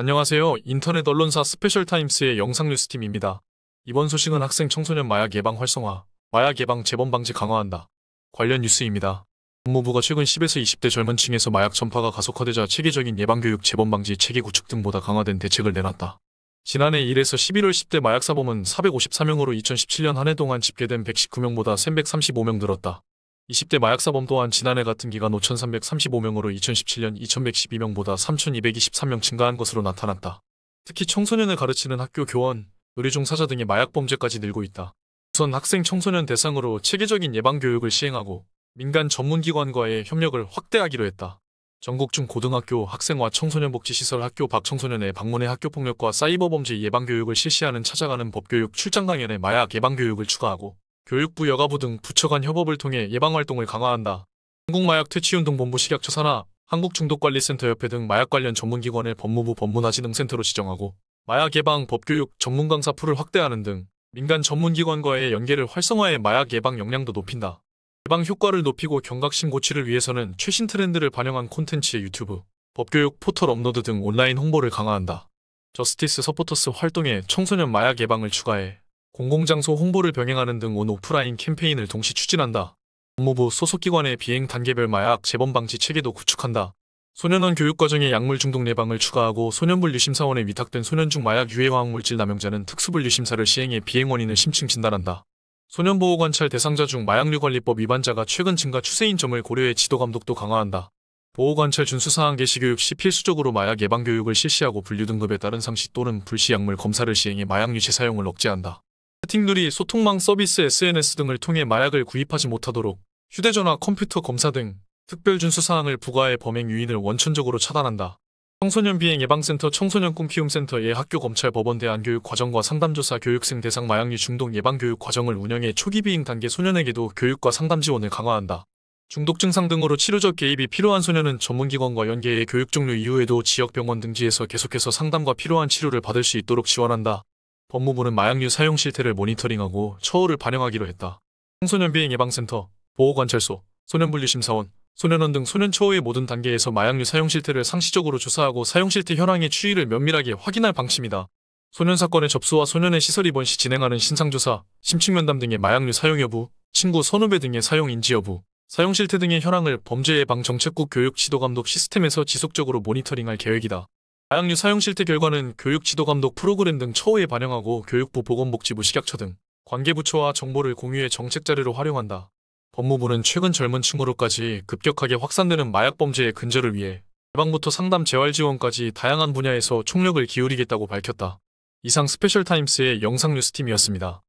안녕하세요. 인터넷 언론사 스페셜타임스의 영상뉴스팀입니다. 이번 소식은 학생 청소년 마약 예방 활성화, 마약 예방 재범 방지 강화한다. 관련 뉴스입니다. 법무부가 최근 10에서 20대 젊은 층에서 마약 전파가 가속화되자 체계적인 예방교육 재범 방지 체계 구축 등보다 강화된 대책을 내놨다. 지난해 1에서 11월 10대 마약사범은 4 5 4명으로 2017년 한 해 동안 집계된 119명보다 335명 늘었다. 20대 마약사범 또한 지난해 같은 기간 5,335명으로 2017년 2,112명보다 3,223명 증가한 것으로 나타났다. 특히 청소년을 가르치는 학교 교원, 의료종사자 등의 마약범죄까지 늘고 있다. 우선 학생 청소년 대상으로 체계적인 예방교육을 시행하고 민간 전문기관과의 협력을 확대하기로 했다. 전국 중 고등학교 학생과 청소년복지시설 학교 박청소년의 방문해 학교폭력과 사이버범죄 예방교육을 실시하는 찾아가는 법교육 출장 강연에 마약 예방교육을 추가하고 교육부 여가부 등 부처 간 협업을 통해 예방활동을 강화한다. 한국마약퇴치운동본부 식약처 산하 한국중독관리센터협회 등 마약 관련 전문기관을 법무부 법문화진흥센터로 지정하고 마약 예방 법교육 전문 강사 풀을 확대하는 등 민간 전문기관과의 연계를 활성화해 마약 예방 역량도 높인다. 예방 효과를 높이고 경각심 고취를 위해서는 최신 트렌드를 반영한 콘텐츠의 유튜브, 법교육 포털 업로드 등 온라인 홍보를 강화한다. 저스티스 서포터스 활동에 청소년 마약 예방을 추가해 공공장소 홍보를 병행하는 등 온 오프라인 캠페인을 동시 추진한다. 법무부 소속기관의 비행 단계별 마약 재범 방지 체계도 구축한다. 소년원 교육과정에 약물 중독 예방을 추가하고 소년분류심사원에 위탁된 소년 중 마약 유해화학물질 남용자는 특수분류심사를 시행해 비행 원인을 심층 진단한다. 소년보호관찰 대상자 중 마약류관리법 위반자가 최근 증가 추세인 점을 고려해 지도감독도 강화한다. 보호관찰 준수사항 개시교육 시 필수적으로 마약 예방교육을 실시하고 분류 등급에 따른 상시 또는 불시 약물 검사를 시행해 마약유재 사용을 억제한다. 마팅룰이 소통망 서비스 SNS 등을 통해 마약을 구입하지 못하도록 휴대전화 컴퓨터 검사 등 특별 준수사항을 부과해 범행 유인을 원천적으로 차단한다. 청소년 비행 예방센터 청소년 꿈키움센터 예학교 검찰 법원 대안 교육 과정과 상담조사 교육생 대상 마약류 중독 예방 교육 과정을 운영해 초기 비행 단계 소년에게도 교육과 상담 지원을 강화한다. 중독 증상 등으로 치료적 개입이 필요한 소년은 전문기관과 연계해 교육 종료 이후에도 지역 병원 등지에서 계속해서 상담과 필요한 치료를 받을 수 있도록 지원한다. 법무부는 마약류 사용 실태를 모니터링하고 처우를 반영하기로 했다. 청소년 비행 예방센터, 보호관찰소, 소년분리심사원, 소년원 등 소년 처우의 모든 단계에서 마약류 사용 실태를 상시적으로 조사하고 사용 실태 현황의 추이를 면밀하게 확인할 방침이다. 소년 사건의 접수와 소년의 시설 입원 시 진행하는 신상조사, 심층면담 등의 마약류 사용 여부, 친구 선후배 등의 사용 인지 여부, 사용 실태 등의 현황을 범죄예방 정책국 교육 지도감독 시스템에서 지속적으로 모니터링할 계획이다. 다양류 사용 실태 결과는 교육 지도 감독 프로그램 등 처우에 반영하고 교육부 보건복지부 식약처 등 관계부처와 정보를 공유해 정책 자료로 활용한다. 법무부는 최근 젊은 층으로까지 급격하게 확산되는 마약 범죄의 근절을 위해 예방부터 상담 재활 지원까지 다양한 분야에서 총력을 기울이겠다고 밝혔다. 이상 스페셜타임스의 영상 뉴스팀이었습니다.